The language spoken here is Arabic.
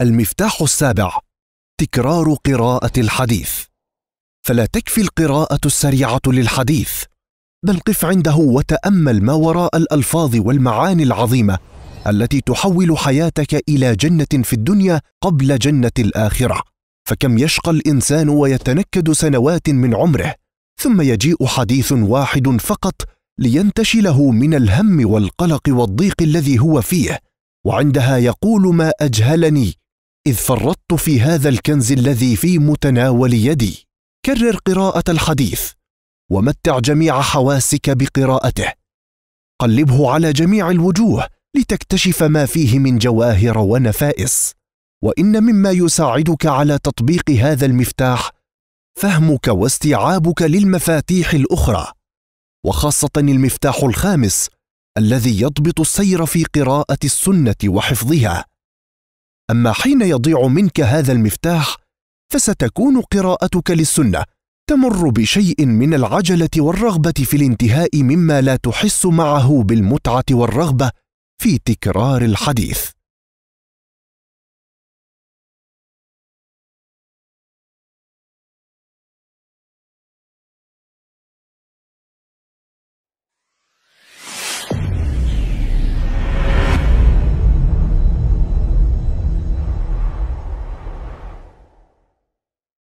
المفتاح السابع تكرار قراءة الحديث فلا تكفي القراءة السريعة للحديث بل قف عنده وتأمل ما وراء الألفاظ والمعاني العظيمة التي تحول حياتك إلى جنة في الدنيا قبل جنة الآخرة فكم يشقى الإنسان ويتنكد سنوات من عمره ثم يجيء حديث واحد فقط لينتشله من الهم والقلق والضيق الذي هو فيه وعندها يقول ما أجهلني إذ فرطت في هذا الكنز الذي في متناول يدي كرر قراءة الحديث ومتع جميع حواسك بقراءته قلبه على جميع الوجوه لتكتشف ما فيه من جواهر ونفائس وان مما يساعدك على تطبيق هذا المفتاح فهمك واستيعابك للمفاتيح الاخرى وخاصه المفتاح الخامس الذي يضبط السير في قراءه السنه وحفظها اما حين يضيع منك هذا المفتاح فستكون قراءتك للسنه تمر بشيء من العجله والرغبه في الانتهاء مما لا تحس معه بالمتعه والرغبه في تكرار الحديث